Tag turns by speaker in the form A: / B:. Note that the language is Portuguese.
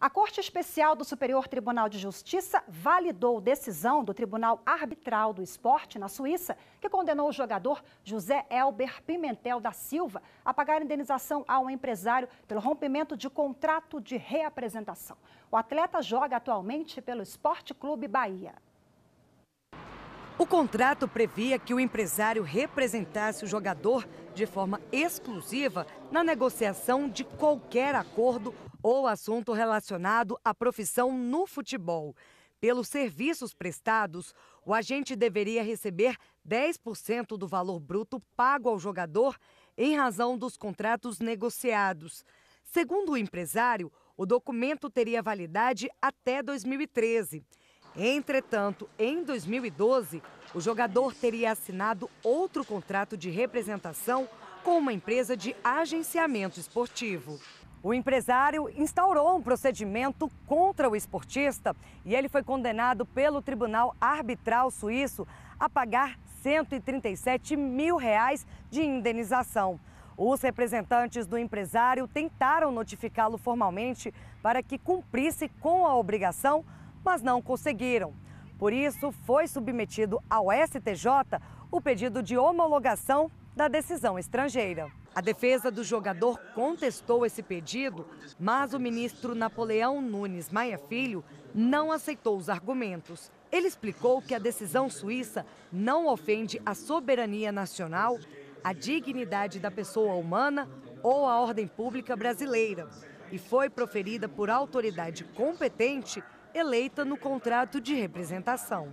A: A Corte Especial do Superior Tribunal de Justiça validou decisão do Tribunal Arbitral do Esporte na Suíça, que condenou o jogador José Elber Pimentel da Silva a pagar indenização ao empresário pelo rompimento de contrato de reapresentação. O atleta joga atualmente pelo Esporte Clube Bahia.
B: O contrato previa que o empresário representasse o jogador de forma exclusiva na negociação de qualquer acordo ou assunto relacionado à profissão no futebol. Pelos serviços prestados, o agente deveria receber 10% do valor bruto pago ao jogador em razão dos contratos negociados. Segundo o empresário, o documento teria validade até 2013. Entretanto, em 2012, o jogador teria assinado outro contrato de representação com uma empresa de agenciamento esportivo. O empresário instaurou um procedimento contra o esportista e ele foi condenado pelo Tribunal Arbitral Suíço a pagar 137 mil reais de indenização. Os representantes do empresário tentaram notificá-lo formalmente para que cumprisse com a obrigação mas não conseguiram. Por isso, foi submetido ao STJ o pedido de homologação da decisão estrangeira. A defesa do jogador contestou esse pedido, mas o ministro Napoleão Nunes Maia Filho não aceitou os argumentos. Ele explicou que a decisão suíça não ofende a soberania nacional, a dignidade da pessoa humana ou a ordem pública brasileira e foi proferida por autoridade competente eleita no contrato de representação.